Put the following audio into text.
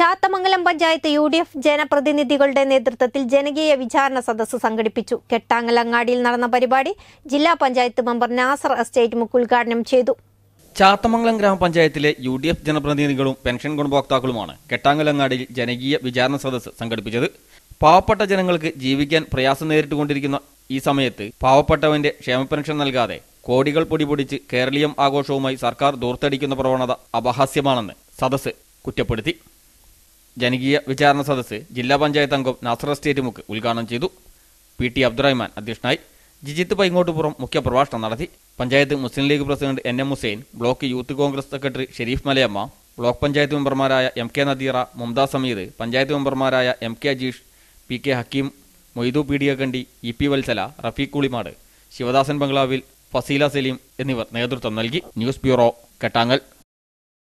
Chathamangalam panchayat U D F ജനപ്രതിനിധികളുടെ നേതൃത്വത്തിൽ ജനകീയ വിചാരണ സദസ്സ് സംഘടിപ്പിച്ചു കെട്ടാങ്ങലങ്ങാടിയിൽ നടന്ന പരിപാടി ജില്ലാ പഞ്ചായത്ത് മെമ്പർ നാസർ എസ്റ്റേറ്റ് മുക്ക് ഉദ്ഘാടനം ചെയ്തു ചാത്തമംഗലം ഗ്രാമപഞ്ചായത്തിലെ യു ഡി എഫ് ജനപ്രതിനിധികളും പെൻഷൻ ഗുണഭോക്താക്കളുമാണ് കെട്ടാങ്ങലങ്ങാടിയിൽ ജനകീയ വിചാരണ സദസ്സ് സംഘടിപ്പിച്ചത് പാവപ്പെട്ട ജനങ്ങൾക്ക് ജീവിക്കാൻ പ്രയാസം നേരിട്ടുകൊണ്ടിരിക്കുന്ന ഈ സമയത്ത് പാവപ്പെട്ടവന്റെ ക്ഷേമ പെൻഷൻ നൽകാതെ കോടികൾ പൊടിപൊടിച്ച് കേരളീയം ആഘോഷവുമായി സർക്കാർ ദൂർത്തടിക്കുന്ന പ്രവണത അപഹാസ്യമാണെന്ന് സദസ് കുറ്റപ്പെടുത്തി ജനകീയ വിചാരണ സദസ്സ് ജില്ലാ പഞ്ചായത്ത് അംഗം നാസർ എസ്റ്റേറ്റ് മുക്ക് ഉദ്ഘാടനം ചെയ്തു പി ടി അബ്ദുറഹ്മാൻ അധ്യക്ഷനായി ജിജിത്ത് പൈങ്ങോട്ടുപുറം മുഖ്യപ്രഭാഷണം നടത്തി panchayat Muslim League president N M Hussain block Youth Congress secretary Sherif Malayamma block panchayat മെമ്പർമാരായ എം കെ നദീറ മുംതാസ് സമീദ് പഞ്ചായത്ത് മെമ്പർമാരായ M K Ajeesh P K Hakeem Moidu Peediyakandi E P Vatsala Rafeeq Kulimad Sivadasan ബംഗ്ലാവിൽ ഫസീല സലീം എന്നിവർ നേതൃത്വം നൽകി ന്യൂസ് ബ്യൂറോ കെട്ടാങ്ങൽ